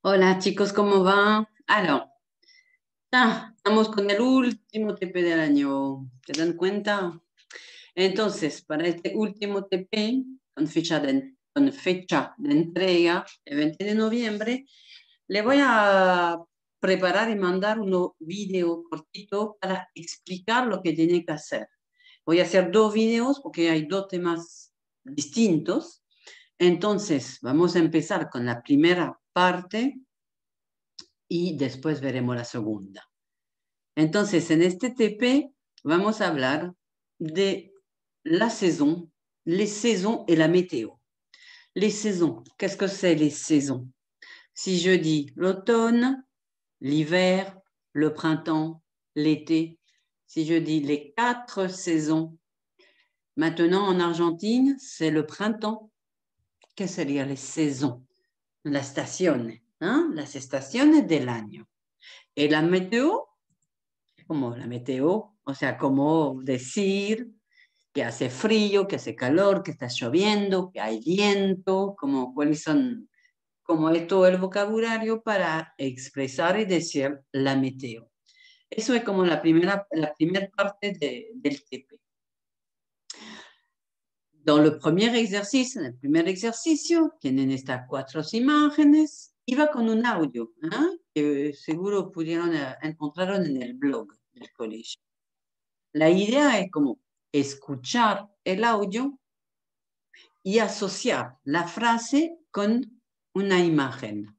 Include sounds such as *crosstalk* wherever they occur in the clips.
Hola chicos, ¿cómo va? estamos con el último TP del año, Te dan cuenta? Entonces, para este último TP, con fecha de, con fecha de entrega, el 20 de noviembre, le voy a preparar y mandar un video cortito para explicar lo que tiene que hacer. Voy a hacer dos videos porque hay dos temas distintos Entonces, vamos a empezar con la primera parte y después veremos la segunda. Entonces, en este TP vamos a hablar de la saison, les saisons et la météo. Les saisons, qu'est-ce que c'est les saisons Si je dis l'automne, l'hiver, le printemps, l'été, si je dis les quatre saisons, maintenant en Argentine, c'est le printemps, ¿qué sería la saison? Las estaciones, Las estaciones del año. Y la meteo, como la meteo, o sea, como decir que hace frío, que hace calor, que está lloviendo, que hay viento, como cuáles son, como es todo el vocabulario para expresar y decir la meteo. Eso es como la primera, la primera parte del TP. Dans le premier exercice, en el primer ejercicio, tienen estas cuatro imágenes. va con un audio ¿eh? que seguro pudieron eh, encontraron en el blog del colegio. La idea es como escuchar el audio y asociar la frase con una imagen.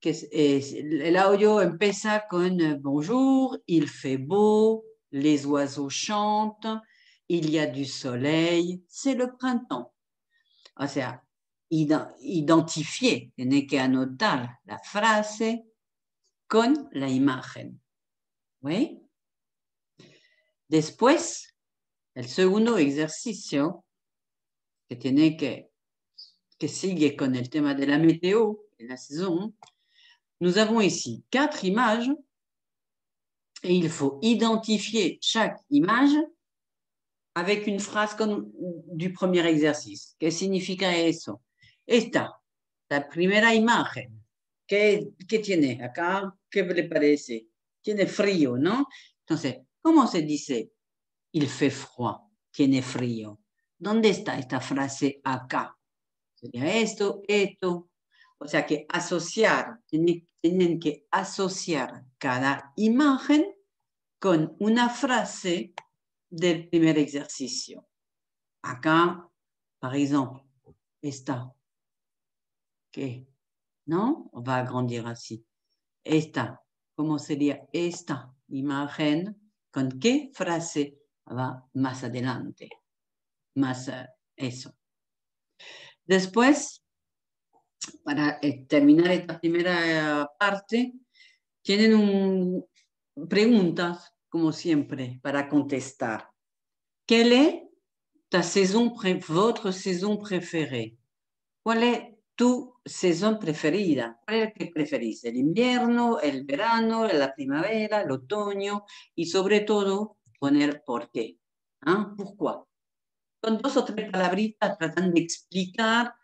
Que el audio empieza con eh, bonjour, il fait beau, les oiseaux chantent, il y a du soleil, c'est le printemps. Ah, c'est identifier, tiene que anotar la phrase con la imagen. ¿Oui? Después, el segundo ejercicio que tiene que, que sigue con el tema de la météo et la saison, nous avons ici quatre images et il faut identifier chaque image avec une frase del du primer exercice. ¿Qué significa eso? Esta, la primera imagen. ¿Qué, tiene acá? ¿Qué le parece? Tiene frío, ¿no? Entonces, ¿cómo se dice? Il fait froid, tiene frío. ¿Dónde está esta frase acá? Sería esto, esto. O sea que asociar, tienen que asociar cada imagen con una frase del primer ejercicio. Acá, por ejemplo, esta. ¿Qué? ¿No? Va a agrandir así. Esta. ¿Cómo sería esta imagen? ¿Con qué frase va más adelante? Más eh, eso. Después, para eh, terminar esta primera eh, parte, tienen un, preguntas Comme siempre, pour contestar. Quelle est ta saison votre saison préférée? Quelle es tu saison préférée ¿Cuál est la que preferís? ¿El invierno, el verano, la primavera, el otoño? Y sobre todo, poner por ¿ah? ¿Pourquoi? Con dos o tres palabritas tratando de explicar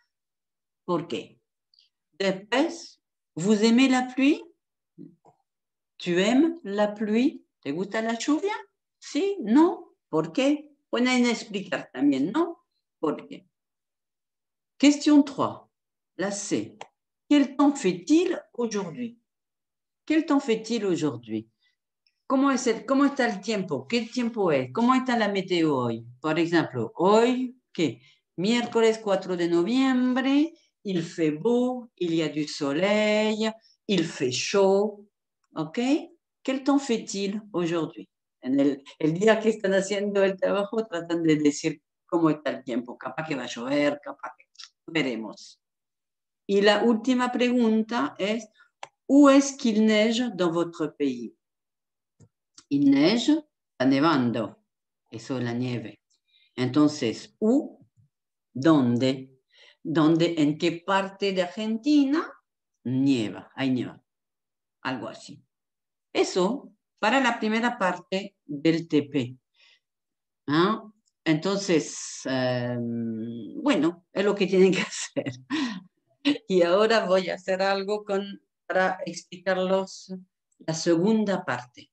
por qué. ¿vous aimez la pluie? ¿Tu aimes la pluie? ¿Te gusta la lluvia? ¿Sí? ¿No? ¿Por qué? On hay explicar también, ¿no? ¿Por qué? Question 3, la C. Quel temps fait-il aujourd'hui? Quel temps fait-il aujourd'hui? Comment es ¿Cómo está el tiempo? Quel tiempo es? Comment está la météo hoy? Por ejemplo, hoy, ¿qué? Miércoles 4 de noviembre, il fait beau, il y a du soleil, il fait chaud, ¿ok? Quel temps fait-il aujourd'hui? En el, el, día que están haciendo el trabajo tratan de decir cómo está el tiempo, capaz que va a llover, capaz que veremos. Y la última pregunta es, ¿où est-ce qu'il neige dans votre pays? Il neige, está nevando, eso es la nieve. Entonces, ¿où? ¿Dónde? ¿Dónde? ¿En qué parte de Argentina? Nieva, hay nieva, algo así. Eso para la primera parte del TP. Entonces, em, bueno, es lo que tienen que *laughs* hacer. Y ahora voy a hacer algo con, para explicarlos la segunda parte.